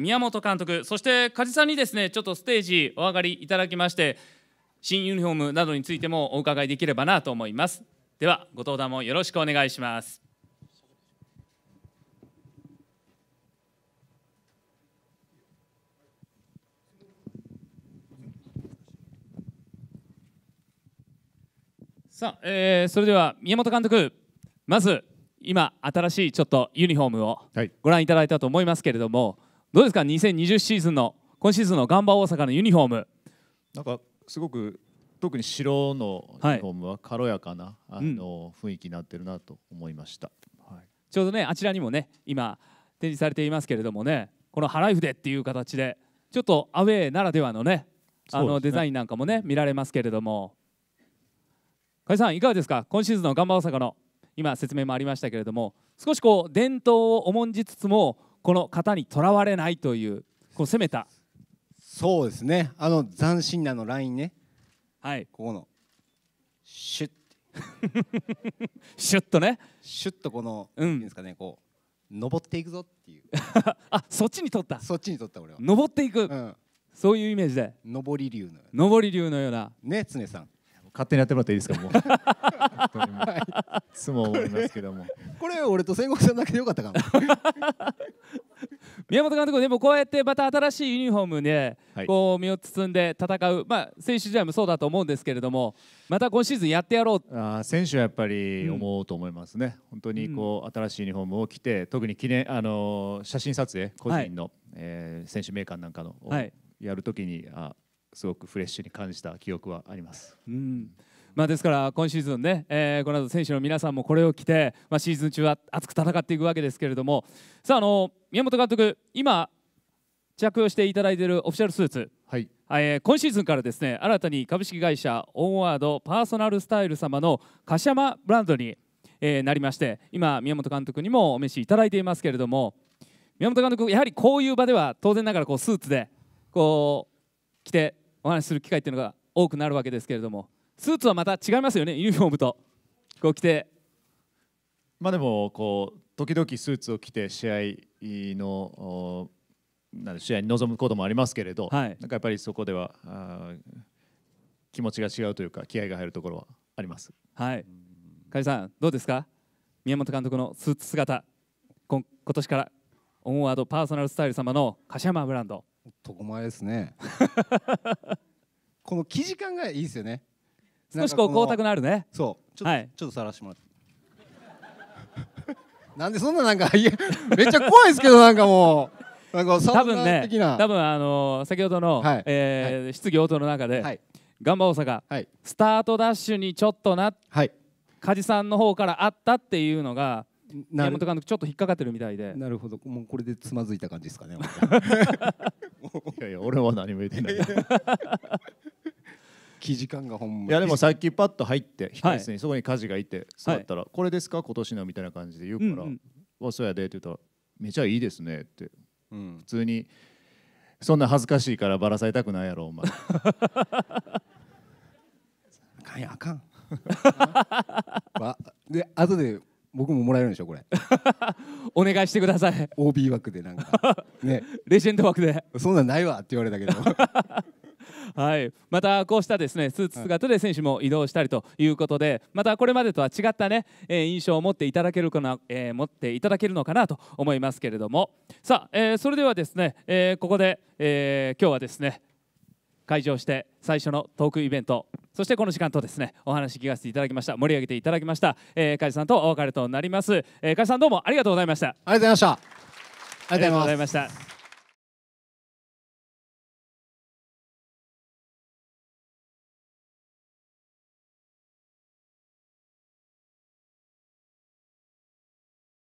宮本監督そして梶さんにですねちょっとステージお上がりいただきまして新ユニフォームなどについてもお伺いできればなと思いますではご登壇もよろしくお願いしますさあ、えー、それでは宮本監督まず今新しいちょっとユニフォームをご覧いただいたと思いますけれども、はいどうですか2020シーズンの今シーズンのガンバ大阪のユニフォームなんかすごく特に白のユニフォームは軽やかな、はい、あの雰囲気になってるなと思いました、うんはい、ちょうどねあちらにもね今展示されていますけれどもねこの「ハライフで」っていう形でちょっとアウェーならではのねあのデザインなんかもね、見られますけれども加さんいかがですか今シーズンのガンバ大阪の今説明もありましたけれども少しこう伝統を重んじつつもこの型にとらわれないというこう攻めたそうですねあの斬新なのラインねはいここのシュッ シュッとねシュッとこの、うん、いいんですかねこう登っていくぞっていう あそっちに取ったそっちに取った俺は登っていく、うん、そういうイメージで上り竜の上り流のようなね常さん勝手にやってもらっていいですかもう いつも思いますけどもこれ俺と戦国さんだけでよかったかも宮本監督でもこうやってまた新しいユニフォームでこう身を包んで戦う、まあ、選手時代もそうだと思うんですけれどもまた今シーズンやってやろうあ選手はやっぱり思うと思いますね、うん、本当にこう新しいユニフォームを着て特に記念あの写真撮影個人の、はい、えー、選手名鑑なんかのをやるときに、はい、あすごくフレッシュに感じた記憶はあります。うんまあ、ですから今シーズンね、えー、この後選手の皆さんもこれを着て、まあ、シーズン中は熱く戦っていくわけですけれどもさああの宮本監督今着用していただいているオフィシャルスーツ、はいえー、今シーズンからですね新たに株式会社オンワードパーソナルスタイル様の柏山ブランドに、えー、なりまして今宮本監督にもお召しいただいていますけれども宮本監督やはりこういう場では当然ながらこうスーツでこう着てお話しする機会っていうのが多くなるわけですけれどもスーツはまた違いますよねユニフォームとこう着てまあでもこう時々スーツを着て試合のなん試合に臨むこともありますけれど、はい、なんかやっぱりそこでは気持ちが違うというか気合が入るところはあります。はい、カリさんどうですか宮本監督のスーツ姿今今年からオンワードパーソナルスタイル様の柏山ブランド男前ですね この生地感がいいですよね少しこう光沢のあるねそうちょ,、はい、ちょっとさらしてもらってなんでそんななんかいやめっちゃ怖いですけどなんかもうなんか多分ね多分あのー、先ほどの、はい、えーはい、質疑応答の中で、はい、ガンバ大阪、はい、スタートダッシュにちょっとな、はい、梶さんの方からあったっていうのが山本監督ちょっと引っかかってるみたいでなるほどもうこれでつまずいた感じですかね いやいや俺は何も言ってないき時間がほんまいやでもさっきパッと入って飛室にそこに家事がいて座ったら、これですか今年のみたいな感じで言うから「わっそうやで」って言ったら「めちゃいいですね」って、普通に「そんな恥ずかしいからばらされたくないやろお前」あかんやあかんで後で僕ももらえるんでしょこれ お願いしてください OB 枠 でなんかねレジェンド枠でそんなんないわって言われたけどはい、またこうしたですねスーツ姿で選手も移動したりということで、またこれまでとは違ったね、えー、印象を持っていただけるかな、えー、持っていただけるのかなと思いますけれどもさあ、えー、それではですね、えここで、え今日はですね会場して最初のトークイベントそしてこの時間とですねお話聞かせていただきました盛り上げていただきました、えー、梶さんとお別れとなります、えー、梶さんどうもありがとうございましたありがとうございましたありがとうございました